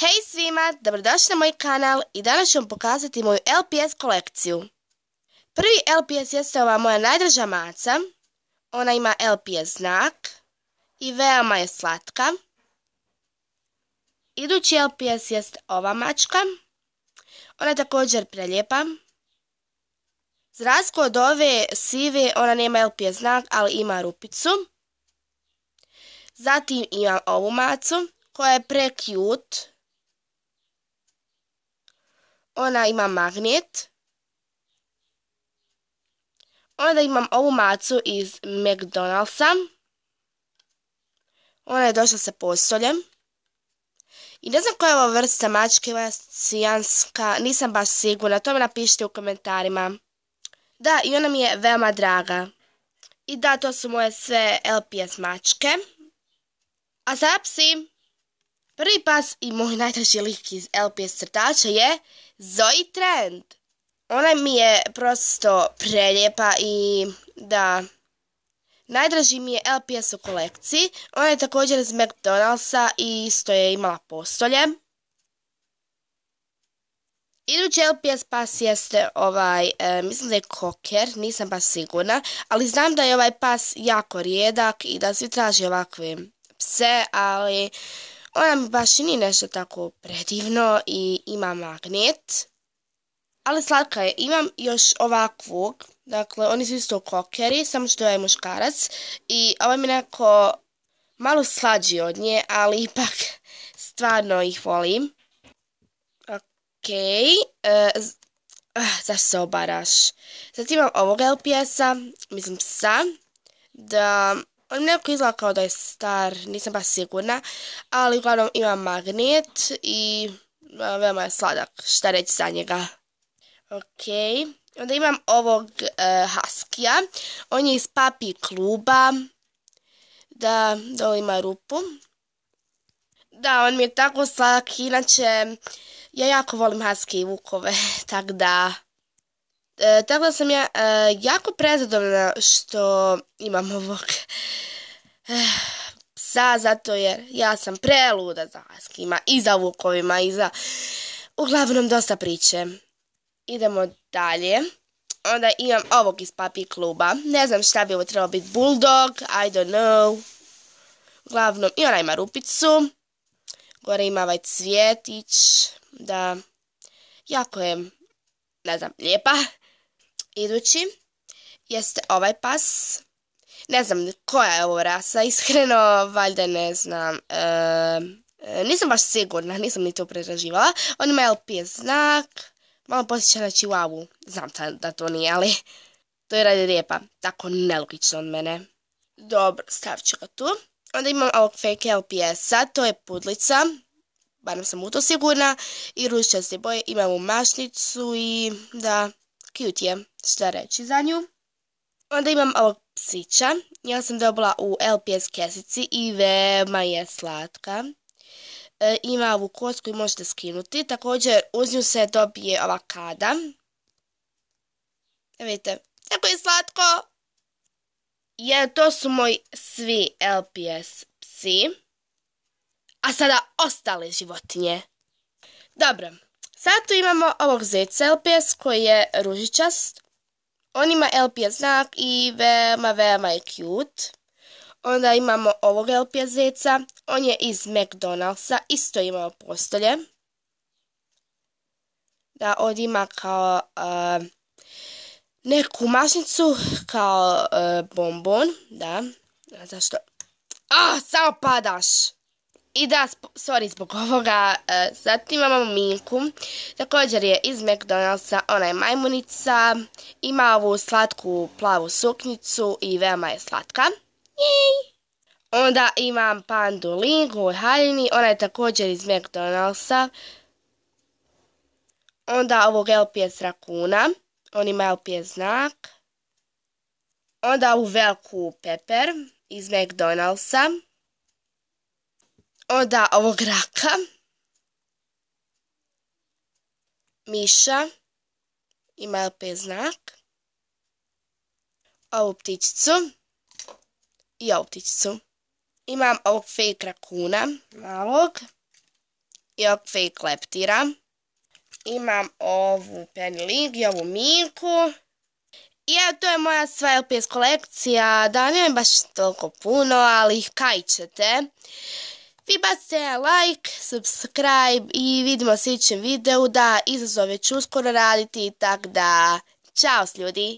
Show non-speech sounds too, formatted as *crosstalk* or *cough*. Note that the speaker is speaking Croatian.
Hej svima, dobrodošli na moj kanal i danas ću vam pokazati moju LPS kolekciju. Prvi LPS jeste ova moja najdraža maca. Ona ima LPS znak i veoma je slatka. Idući LPS jest ova mačka. Ona je također preljepa. Zrasko od ove sive, ona nema LPS znak, ali ima rupicu. Zatim imam ovu macu koja je pre cute ona ima magnet. Onda imam ovu macu iz McDonald'sa. Ona je došla sa postoljem. I ne znam koja je ova vrsta mačke, ova cijanska. nisam baš sigurna, to mi napišite u komentarima. Da, i ona mi je veoma draga. I da, to su moje sve LPS mačke. A sada psi! Prvi pas i moj najdraži lik iz LPS crtača je Zoe Trend. Ona mi je prosto prelijepa i da... Najdraži mi je LPS u kolekciji. Ona je također iz McDonald'sa i isto je imala postolje. Idući LPS pas jeste ovaj, e, mislim da je koker, nisam baš sigurna, ali znam da je ovaj pas jako rijedak i da svi traži ovakve pse, ali ona baš i nije nešto tako predivno i ima magnet. Ali slatka je. Imam još ovakvog. Dakle, oni su isto kokeri, samo što je muškarac. I ovaj mi neko malo slađi od nje, ali ipak stvarno ih volim. Ok. E, za ah, zašto se obaraš? Zatim imam ovog LPS-a, mislim psa, da on pa neko izgleda kao da je star, nisam baš sigurna, ali uglavnom ima magnet i veoma je sladak, šta reći za njega. Ok, onda imam ovog Huskija, e, Haskija, on je iz papi kluba, da, da ima rupu. Da, on mi je tako sladak, inače ja jako volim Huskije i Vukove, *laughs* tako da... E, tako da sam ja e, jako prezadovoljna što imam ovog e, psa, zato jer ja sam preluda za vaskima i za vukovima i za uglavnom dosta priče. Idemo dalje. Onda imam ovog iz papi kluba. Ne znam šta bi ovo trebalo biti. Bulldog, I don't know. Uglavnom, i ona ima rupicu. Gore ima ovaj cvjetić. Da, jako je, ne znam, lijepa idući jeste ovaj pas. Ne znam koja je ovo rasa, iskreno valjda ne znam. E, e, nisam baš sigurna, nisam ni to preraživala. On ima LPS znak, malo posjeća na Chihuahu. Znam da to nije, ali to je radi lijepa. Tako nelogično od mene. Dobro, stavit ću ga tu. Onda imam ovog fake LPS-a, to je pudlica, barem sam u to sigurna, i se boje, imam u mašnicu i da, cute je šta reći za nju. Onda imam ovog psića. Ja sam dobila u LPS kesici i veoma je slatka. E, ima ovu kost koju možete skinuti. Također uz nju se dobije ova kada. E, vidite, tako je slatko! je to su moji svi LPS psi. A sada ostale životinje. Dobro, Sad tu imamo ovog zeca LPS koji je ružičast. On ima LPS znak i veoma, veoma je cute. Onda imamo ovog LPS zeca. On je iz McDonald'sa. Isto imao postolje. Da, on ima kao neku mašnicu, kao bombon, da. Da, zašto? A, samo padaš! I da, sorry zbog ovoga, e, zatim imamo Minku, također je iz McDonald'sa, ona je majmunica, ima ovu slatku plavu suknicu i veoma je slatka. Onda imam pandu Lingu u haljini, ona je također iz McDonald'sa. Onda ovog LPS rakuna, on ima LPS znak. Onda ovu veliku Pepper iz McDonald'sa. Od ovog raka, miša, ima LP znak, ovu ptičicu i ovu ptičicu. Imam ovog fake rakuna, malog, i ovog fake leptira. Imam ovu Penny i ovu Minku. I evo, to je moja sva LPS kolekcija. Da, nemam baš toliko puno, ali ih ćete. Vi bacite like, subscribe i vidimo se sljedećem videu da izazove ću uskoro raditi, tak da, čao ljudi!